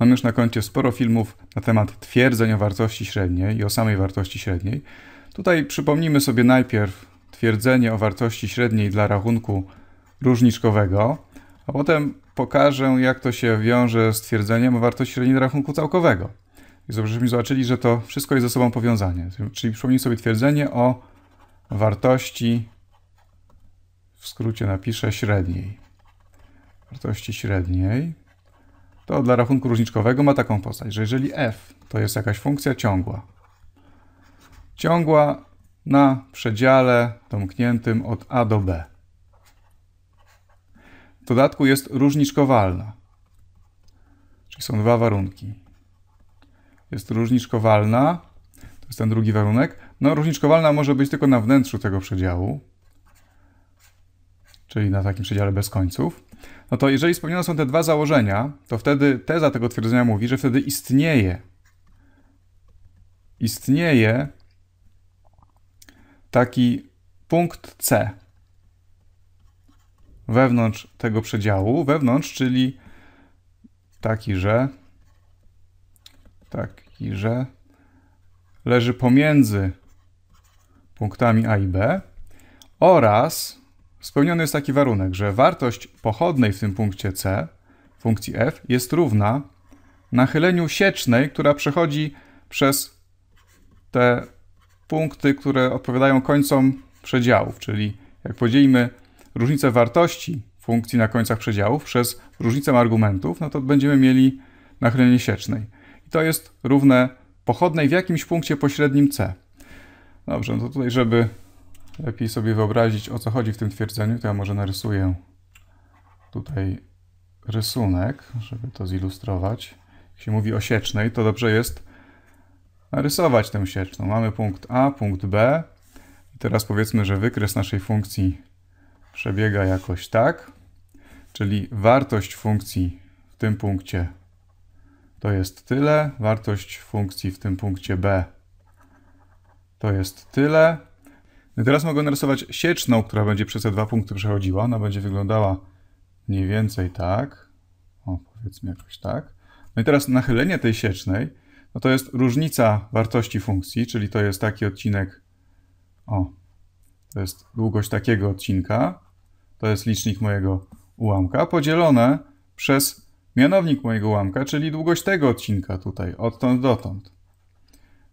Mam już na koncie sporo filmów na temat twierdzeń o wartości średniej i o samej wartości średniej. Tutaj przypomnijmy sobie najpierw twierdzenie o wartości średniej dla rachunku różniczkowego, a potem pokażę, jak to się wiąże z twierdzeniem o wartości średniej dla rachunku całkowego. I żebyśmy zobaczyli, że to wszystko jest ze sobą powiązane. Czyli przypomnij sobie twierdzenie o wartości, w skrócie napiszę średniej. Wartości średniej to dla rachunku różniczkowego ma taką postać, że jeżeli f to jest jakaś funkcja ciągła, ciągła na przedziale domkniętym od a do b. W dodatku jest różniczkowalna, czyli są dwa warunki. Jest różniczkowalna, to jest ten drugi warunek. No, różniczkowalna może być tylko na wnętrzu tego przedziału, czyli na takim przedziale bez końców no to jeżeli spełnione są te dwa założenia, to wtedy teza tego twierdzenia mówi, że wtedy istnieje istnieje taki punkt C wewnątrz tego przedziału, wewnątrz, czyli taki, że taki, że leży pomiędzy punktami A i B oraz Spełniony jest taki warunek, że wartość pochodnej w tym punkcie C, funkcji f, jest równa nachyleniu siecznej, która przechodzi przez te punkty, które odpowiadają końcom przedziałów, czyli jak podzielimy różnicę wartości funkcji na końcach przedziałów przez różnicę argumentów, no to będziemy mieli nachylenie siecznej. I to jest równe pochodnej w jakimś punkcie pośrednim C. Dobrze, no to tutaj, żeby lepiej sobie wyobrazić, o co chodzi w tym twierdzeniu, to ja może narysuję tutaj rysunek, żeby to zilustrować. Jak się mówi o siecznej, to dobrze jest narysować tę sieczną. Mamy punkt A, punkt B. I teraz powiedzmy, że wykres naszej funkcji przebiega jakoś tak, czyli wartość funkcji w tym punkcie to jest tyle, wartość funkcji w tym punkcie B to jest tyle, Teraz mogę narysować sieczną, która będzie przez te dwa punkty przechodziła. Ona będzie wyglądała mniej więcej tak. O, powiedzmy jakoś tak. No i teraz nachylenie tej siecznej, no to jest różnica wartości funkcji, czyli to jest taki odcinek, o, to jest długość takiego odcinka, to jest licznik mojego ułamka, podzielone przez mianownik mojego ułamka, czyli długość tego odcinka tutaj, odtąd dotąd.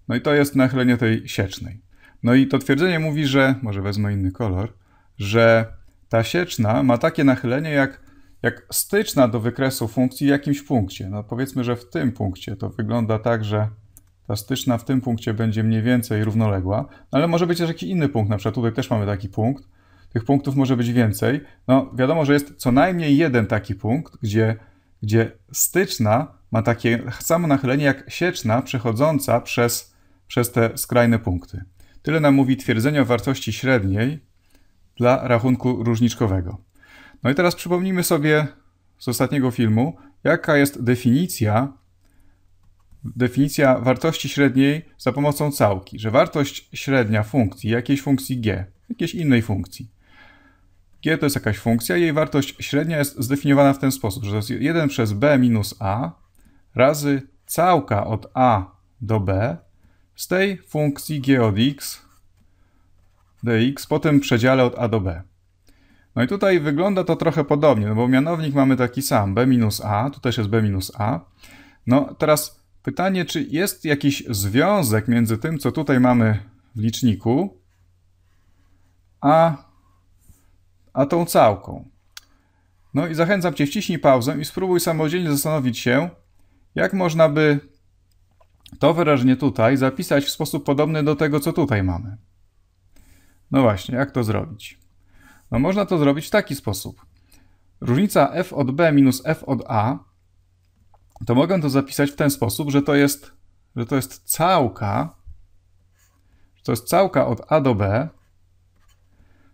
No i to jest nachylenie tej siecznej. No i to twierdzenie mówi, że, może wezmę inny kolor, że ta sieczna ma takie nachylenie jak, jak styczna do wykresu funkcji w jakimś punkcie. No powiedzmy, że w tym punkcie to wygląda tak, że ta styczna w tym punkcie będzie mniej więcej równoległa, no ale może być też jakiś inny punkt, na przykład tutaj też mamy taki punkt, tych punktów może być więcej. No wiadomo, że jest co najmniej jeden taki punkt, gdzie, gdzie styczna ma takie samo nachylenie jak sieczna przechodząca przez, przez te skrajne punkty. Tyle nam mówi twierdzenie o wartości średniej dla rachunku różniczkowego. No i teraz przypomnijmy sobie z ostatniego filmu, jaka jest definicja definicja wartości średniej za pomocą całki, że wartość średnia funkcji jakiejś funkcji g, jakiejś innej funkcji. g to jest jakaś funkcja, jej wartość średnia jest zdefiniowana w ten sposób, że to jest 1 przez b minus a razy całka od a do b z tej funkcji g od x dx po tym przedziale od a do b. No i tutaj wygląda to trochę podobnie, no bo mianownik mamy taki sam, b minus a, tu też jest b minus a. No teraz pytanie, czy jest jakiś związek między tym, co tutaj mamy w liczniku, a, a tą całką. No i zachęcam Cię, wciśnij pauzę i spróbuj samodzielnie zastanowić się, jak można by to wyraźnie tutaj zapisać w sposób podobny do tego, co tutaj mamy. No właśnie, jak to zrobić? No można to zrobić w taki sposób. Różnica f od b minus f od a, to mogę to zapisać w ten sposób, że to jest, że to jest całka, że to jest całka od a do b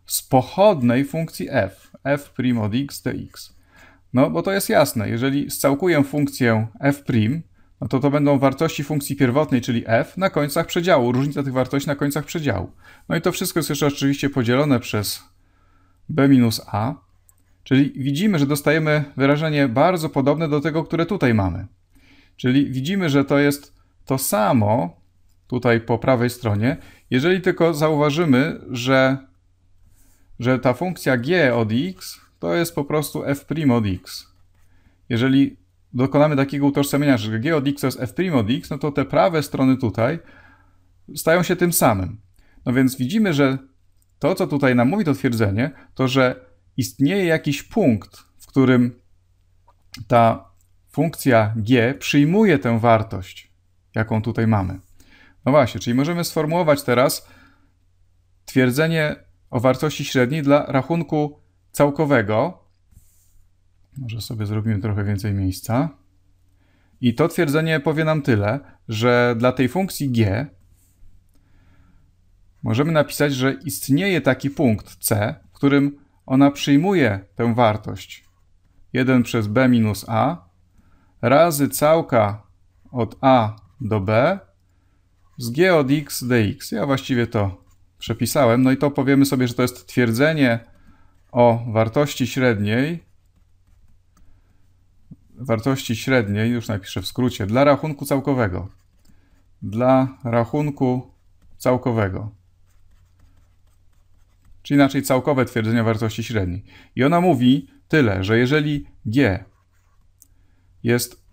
z pochodnej funkcji f, f' od x dx. No bo to jest jasne, jeżeli scałkuję funkcję f', no to to będą wartości funkcji pierwotnej, czyli f, na końcach przedziału, różnica tych wartości na końcach przedziału. No i to wszystko jest jeszcze oczywiście podzielone przez b minus a, czyli widzimy, że dostajemy wyrażenie bardzo podobne do tego, które tutaj mamy. Czyli widzimy, że to jest to samo, tutaj po prawej stronie, jeżeli tylko zauważymy, że, że ta funkcja g od x to jest po prostu f' od x. Jeżeli dokonamy takiego utożsamienia, że g od x to jest f' od x, no to te prawe strony tutaj stają się tym samym. No więc widzimy, że to, co tutaj nam mówi to twierdzenie, to że istnieje jakiś punkt, w którym ta funkcja g przyjmuje tę wartość, jaką tutaj mamy. No właśnie, czyli możemy sformułować teraz twierdzenie o wartości średniej dla rachunku całkowego, może sobie zrobimy trochę więcej miejsca. I to twierdzenie powie nam tyle, że dla tej funkcji g możemy napisać, że istnieje taki punkt c, w którym ona przyjmuje tę wartość 1 przez b minus a razy całka od a do b z g od x dx. Ja właściwie to przepisałem. No i to powiemy sobie, że to jest twierdzenie o wartości średniej wartości średniej, już napiszę w skrócie, dla rachunku całkowego. Dla rachunku całkowego. czyli inaczej całkowe twierdzenie wartości średniej. I ona mówi tyle, że jeżeli g jest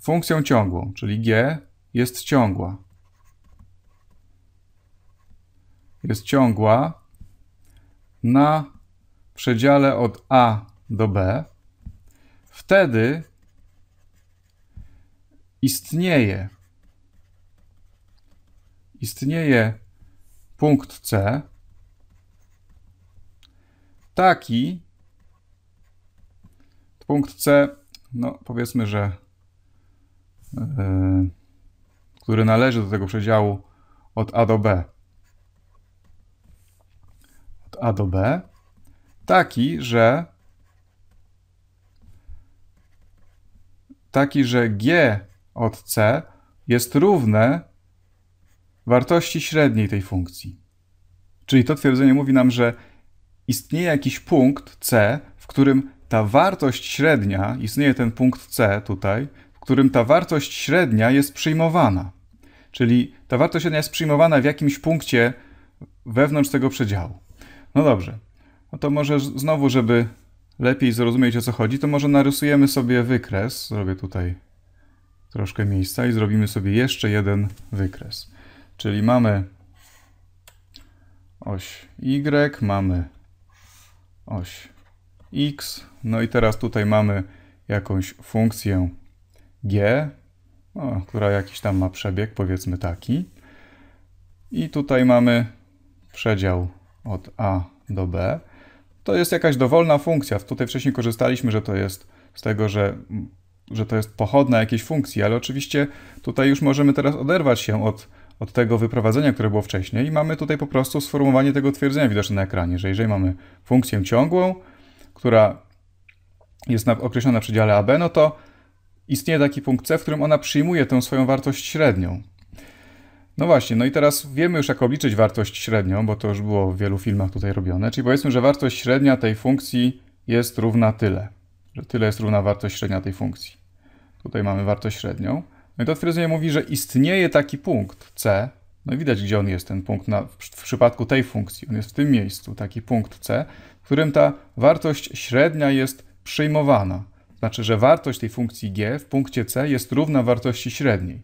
funkcją ciągłą, czyli g jest ciągła, jest ciągła na przedziale od a do b, wtedy istnieje. Istnieje punkt C taki punkt C, no powiedzmy, że yy, który należy do tego przedziału od A do B. Od A do B. Taki, że taki, że G od c jest równe wartości średniej tej funkcji. Czyli to twierdzenie mówi nam, że istnieje jakiś punkt c, w którym ta wartość średnia, istnieje ten punkt c tutaj, w którym ta wartość średnia jest przyjmowana. Czyli ta wartość średnia jest przyjmowana w jakimś punkcie wewnątrz tego przedziału. No dobrze, no to może znowu, żeby lepiej zrozumieć o co chodzi, to może narysujemy sobie wykres. Zrobię tutaj troszkę miejsca i zrobimy sobie jeszcze jeden wykres. Czyli mamy oś Y, mamy oś X, no i teraz tutaj mamy jakąś funkcję G, no, która jakiś tam ma przebieg, powiedzmy taki. I tutaj mamy przedział od A do B. To jest jakaś dowolna funkcja. Tutaj wcześniej korzystaliśmy, że to jest z tego, że że to jest pochodna jakiejś funkcji, ale oczywiście tutaj już możemy teraz oderwać się od, od tego wyprowadzenia, które było wcześniej i mamy tutaj po prostu sformułowanie tego twierdzenia widoczne na ekranie, że jeżeli mamy funkcję ciągłą, która jest określona w przedziale AB, no to istnieje taki punkt C, w którym ona przyjmuje tę swoją wartość średnią. No właśnie, no i teraz wiemy już jak obliczyć wartość średnią, bo to już było w wielu filmach tutaj robione, czyli powiedzmy, że wartość średnia tej funkcji jest równa tyle, że tyle jest równa wartość średnia tej funkcji. Tutaj mamy wartość średnią. No i to twierdzenie mówi, że istnieje taki punkt C. No i widać, gdzie on jest, ten punkt na, w, w przypadku tej funkcji. On jest w tym miejscu, taki punkt C, w którym ta wartość średnia jest przyjmowana. Znaczy, że wartość tej funkcji g w punkcie c jest równa wartości średniej.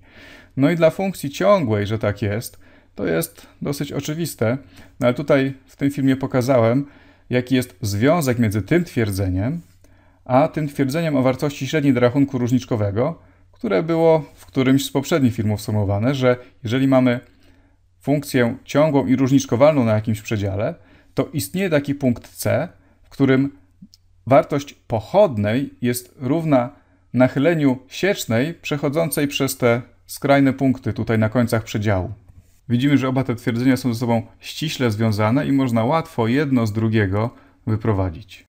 No i dla funkcji ciągłej, że tak jest, to jest dosyć oczywiste, no ale tutaj w tym filmie pokazałem, jaki jest związek między tym twierdzeniem a tym twierdzeniem o wartości średniej do rachunku różniczkowego, które było w którymś z poprzednich filmów sumowane, że jeżeli mamy funkcję ciągłą i różniczkowalną na jakimś przedziale, to istnieje taki punkt C, w którym wartość pochodnej jest równa nachyleniu siecznej przechodzącej przez te skrajne punkty tutaj na końcach przedziału. Widzimy, że oba te twierdzenia są ze sobą ściśle związane i można łatwo jedno z drugiego wyprowadzić.